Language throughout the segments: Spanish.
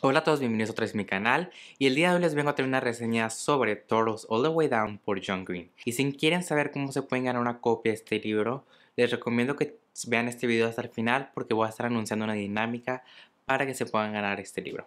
Hola a todos, bienvenidos otra vez a mi canal y el día de hoy les vengo a traer una reseña sobre Toros All the Way Down por John Green. Y si quieren saber cómo se pueden ganar una copia de este libro, les recomiendo que vean este video hasta el final porque voy a estar anunciando una dinámica para que se puedan ganar este libro.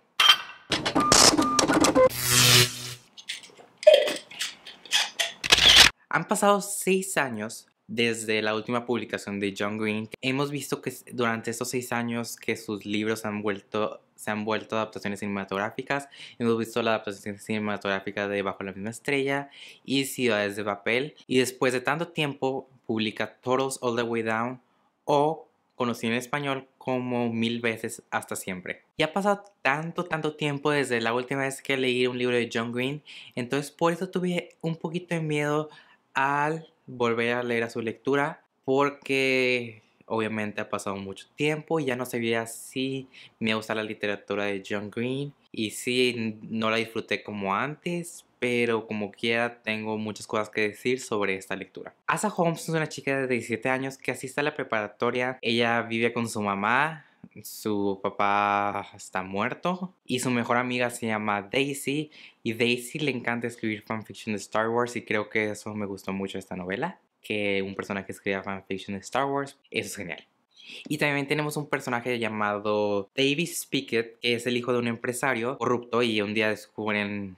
Han pasado 6 años desde la última publicación de John Green. Hemos visto que durante estos 6 años que sus libros han vuelto se han vuelto adaptaciones cinematográficas. Hemos visto la adaptación cinematográfica de Bajo la misma estrella y Ciudades de Papel. Y después de tanto tiempo publica Turtles All the Way Down o conocido en español como Mil veces hasta siempre. Ya ha pasado tanto, tanto tiempo desde la última vez que leí un libro de John Green, entonces por eso tuve un poquito de miedo al volver a leer a su lectura, porque Obviamente ha pasado mucho tiempo y ya no sabía si me gusta la literatura de John Green y si no la disfruté como antes, pero como quiera tengo muchas cosas que decir sobre esta lectura. Asa Holmes es una chica de 17 años que asiste a la preparatoria. Ella vive con su mamá, su papá está muerto y su mejor amiga se llama Daisy y Daisy le encanta escribir fanfiction de Star Wars y creo que eso me gustó mucho esta novela que un personaje escriba fanfiction de Star Wars. Eso es genial. Y también tenemos un personaje llamado Davis Pickett, que es el hijo de un empresario corrupto y un día descubren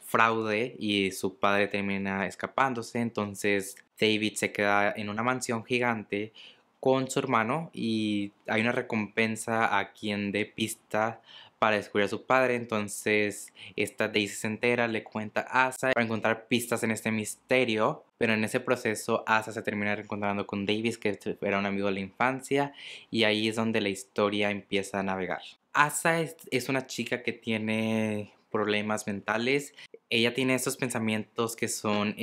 fraude y su padre termina escapándose. Entonces David se queda en una mansión gigante con su hermano y hay una recompensa a quien dé pista para descubrir a su padre. Entonces, esta Daisy se entera, le cuenta a Asa para encontrar pistas en este misterio. Pero en ese proceso, Asa se termina reencontrando con Davis, que era un amigo de la infancia, y ahí es donde la historia empieza a navegar. Asa es, una chica que tiene problemas mentales. Ella tiene estos pensamientos que son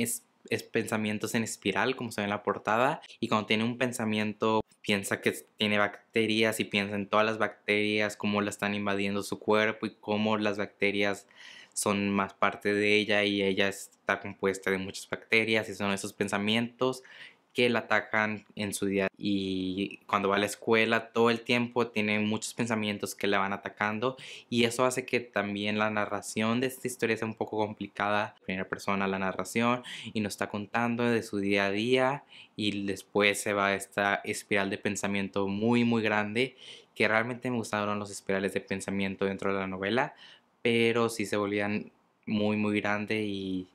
pensamientos en espiral, como se ve en la portada, y cuando tiene un pensamiento piensa que tiene bacterias y piensa en todas las bacterias, cómo la están invadiendo su cuerpo y cómo las bacterias son más parte de ella y ella está compuesta de muchas bacterias y son esos pensamientos que la atacan en su día y cuando va a la escuela todo el tiempo tiene muchos pensamientos que la van atacando y eso hace que también la narración de esta historia sea un poco complicada. Primera persona la narración y nos está contando de su día a día y después se va a esta espiral de pensamiento muy muy grande que realmente me gustaron los espirales de pensamiento dentro de la novela pero sí se volvían muy muy grande y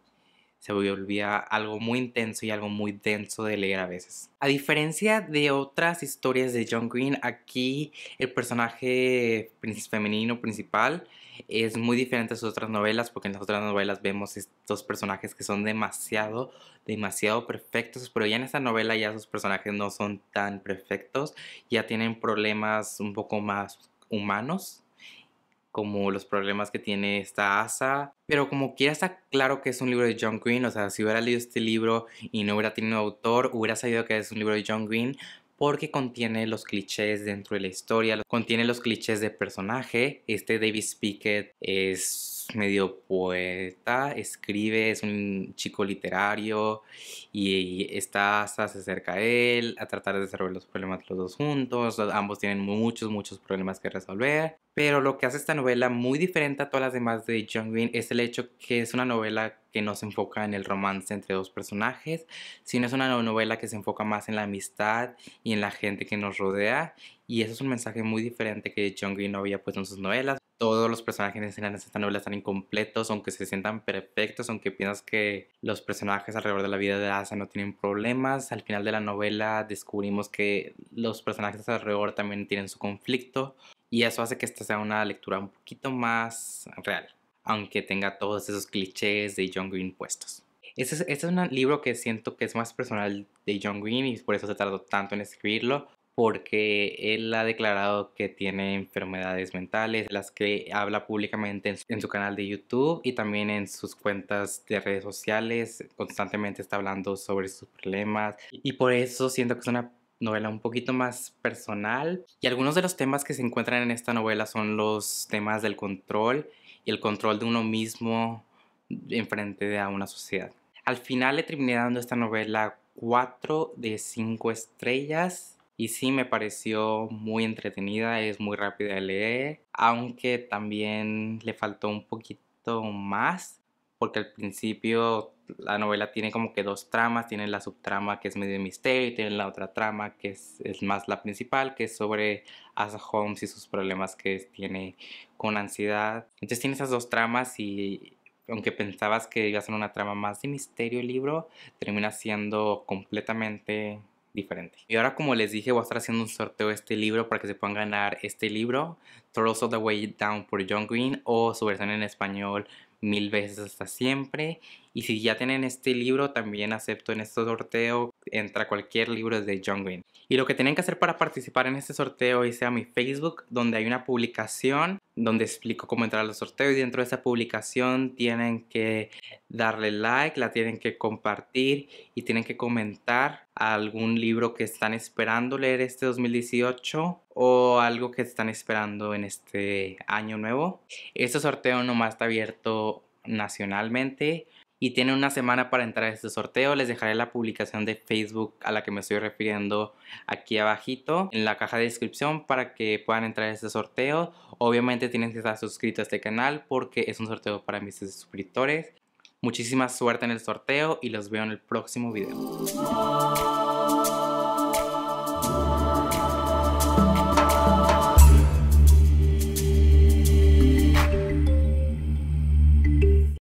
se volvía algo muy intenso y algo muy denso de leer a veces. A diferencia de otras historias de John Green, aquí el personaje femenino principal es muy diferente a sus otras novelas, porque en las otras novelas vemos estos personajes que son demasiado, demasiado perfectos, pero ya en esta novela ya sus personajes no son tan perfectos, ya tienen problemas un poco más humanos como los problemas que tiene esta asa. Pero como quiera está claro que es un libro de John Green, o sea, si hubiera leído este libro y no hubiera tenido autor, hubiera sabido que es un libro de John Green porque contiene los clichés dentro de la historia, contiene los clichés de personaje. Este David Spickett es medio poeta, escribe, es un chico literario y, está hasta se acerca a él a tratar de resolver los problemas los dos juntos. Ambos tienen muchos, muchos problemas que resolver. Pero lo que hace esta novela muy diferente a todas las demás de John Green es el hecho que es una novela que no se enfoca en el romance entre dos personajes, sino es una novela que se enfoca más en la amistad y en la gente que nos rodea. Y eso es un mensaje muy diferente que John Green no había puesto en sus novelas todos los personajes en esta novela están incompletos, aunque se sientan perfectos, aunque piensas que los personajes alrededor de la vida de Asa no tienen problemas. Al final de la novela descubrimos que los personajes alrededor también tienen su conflicto y eso hace que esta sea una lectura un poquito más real, aunque tenga todos esos clichés de John Green puestos. Este es, un libro que siento que es más personal de John Green y por eso se tardó tanto en escribirlo porque él ha declarado que tiene enfermedades mentales, las que habla públicamente en su, canal de YouTube y también en sus cuentas de redes sociales, constantemente está hablando sobre sus problemas y por eso siento que es una novela un poquito más personal y algunos de los temas que se encuentran en esta novela son los temas del control y el control de uno mismo en frente a una sociedad. Al final le terminé dando esta novela 4 de 5 estrellas y sí, me pareció muy entretenida, es muy rápida de leer, aunque también le faltó un poquito más, porque al principio la novela tiene como que dos tramas, tiene la subtrama que es medio misterio y tiene la otra trama que es, es más la principal, que es sobre Asa Holmes y sus problemas que tiene con ansiedad. Entonces tiene esas dos tramas y aunque pensabas que iba a ser una trama más de misterio el libro, termina siendo completamente diferente. Y ahora como les dije voy a estar haciendo un sorteo de este libro para que se puedan ganar este libro, Trolls of the Way Down por John Green o su versión en español mil veces hasta siempre. Y si ya tienen este libro, también acepto en este sorteo, entra cualquier libro de John Green. Y lo que tienen que hacer para participar en este sorteo es a mi Facebook, donde hay una publicación donde explico cómo entrar los sorteos y dentro de esa publicación tienen que darle like, la tienen que compartir y tienen que comentar algún libro que están esperando leer este 2018 o algo que están esperando en este año nuevo. Este sorteo nomás está abierto nacionalmente y tienen una semana para entrar a este sorteo. Les dejaré la publicación de Facebook a la que me estoy refiriendo aquí abajito en la caja de descripción para que puedan entrar a este sorteo. Obviamente tienen que estar suscritos a este canal porque es un sorteo para mis suscriptores. Muchísima suerte en el sorteo y los veo en el próximo video.